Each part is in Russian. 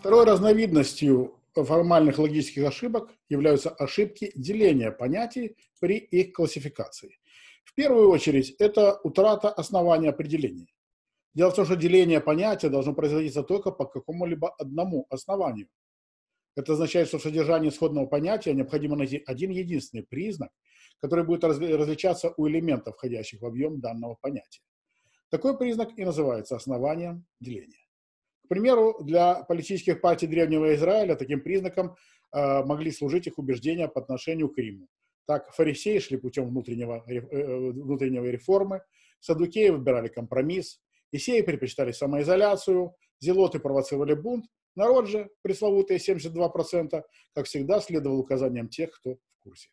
Второй разновидностью формальных логических ошибок являются ошибки деления понятий при их классификации. В первую очередь, это утрата основания определения. Дело в том, что деление понятия должно производиться только по какому-либо одному основанию. Это означает, что в содержании исходного понятия необходимо найти один единственный признак, который будет различаться у элементов, входящих в объем данного понятия. Такой признак и называется основанием деления примеру, для политических партий Древнего Израиля таким признаком э, могли служить их убеждения по отношению к Риму. Так, фарисеи шли путем внутреннего, э, э, внутреннего реформы, садукеи выбирали компромисс, исеи предпочитали самоизоляцию, зелоты провоцировали бунт, народ же, пресловутые 72%, как всегда, следовал указаниям тех, кто в курсе.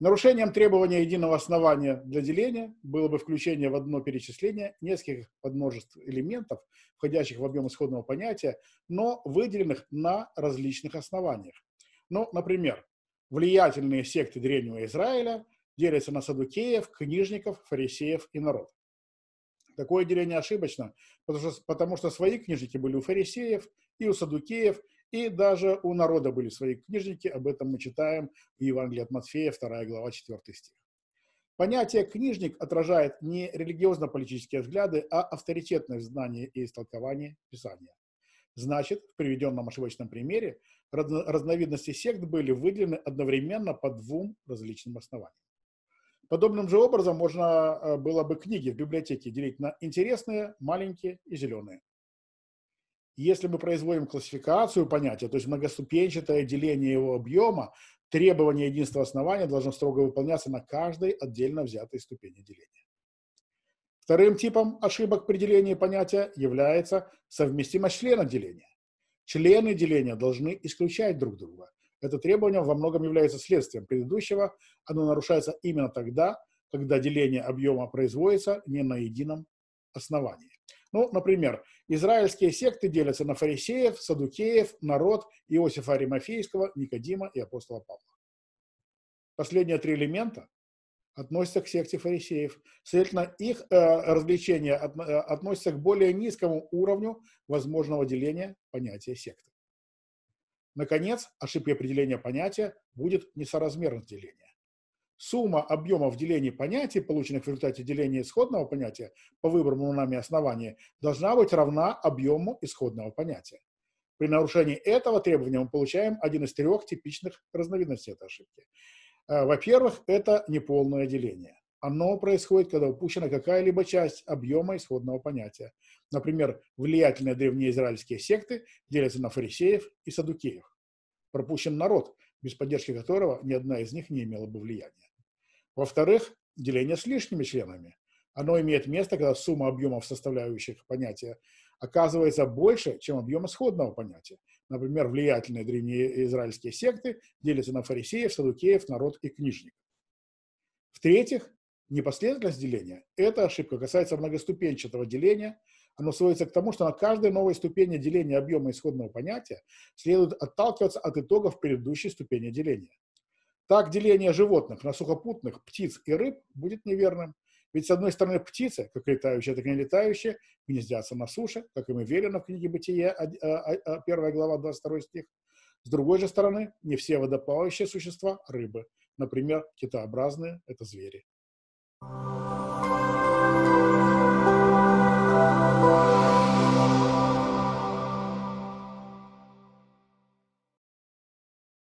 Нарушением требования единого основания для деления было бы включение в одно перечисление нескольких подмножеств элементов, входящих в объем исходного понятия, но выделенных на различных основаниях. Ну, например, влиятельные секты Древнего Израиля делятся на садукеев, книжников, фарисеев и народ. Такое деление ошибочно, потому что, потому что свои книжники были у фарисеев и у садукеев, и даже у народа были свои книжники, об этом мы читаем в Евангелии от Матфея, 2 глава, 4 стих. Понятие «книжник» отражает не религиозно-политические взгляды, а авторитетное знание и истолкование Писания. Значит, в приведенном ошибочном примере разновидности сект были выделены одновременно по двум различным основаниям. Подобным же образом можно э, было бы книги в библиотеке делить на интересные, маленькие и зеленые. Если мы производим классификацию понятия, то есть многоступенчатое деление его объема, требование единства основания должно строго выполняться на каждой отдельно взятой ступени деления. Вторым типом ошибок при делении понятия является совместимость членов деления. Члены деления должны исключать друг друга. Это требование во многом является следствием предыдущего. Оно нарушается именно тогда, когда деление объема производится не на едином основании. Ну, например, израильские секты делятся на фарисеев, садукеев, народ, Иосифа Аримафейского, Никодима и апостола Павла. Последние три элемента относятся к секте фарисеев. Следовательно, их э, развлечения от, э, относятся к более низкому уровню возможного деления понятия секты. Наконец, ошибки определения понятия будет несоразмерность деления сумма объемов деления понятий, полученных в результате деления исходного понятия по выбранному нами основанию, должна быть равна объему исходного понятия. При нарушении этого требования мы получаем один из трех типичных разновидностей этой ошибки. Э, во-первых, это неполное деление. Оно происходит, когда упущена какая-либо часть объема исходного понятия. Например, влиятельные древнеизраильские секты делятся на фарисеев и садукеев. Пропущен народ, без поддержки которого ни одна из них не имела бы влияния. Во-вторых, деление с лишними членами. Оно имеет место, когда сумма объемов, составляющих понятия, оказывается больше, чем объем исходного понятия. Например, влиятельные древние израильские секты делятся на фарисеев, садукеев, народ и книжников. В-третьих, непоследовательность деления – это ошибка, касается многоступенчатого деления. Оно сводится к тому, что на каждой новой ступени деления объема исходного понятия следует отталкиваться от итогов предыдущей ступени деления. Так деление животных на сухопутных, птиц и рыб будет неверным. Ведь, с одной стороны, птицы, как летающие, так и не летающие, гнездятся на суше, как им и велено в книге «Бытие», 1 а, а, а, глава, 22 стих. С другой же стороны, не все водоплавающие существа – рыбы. Например, китообразные – это звери. Thank you.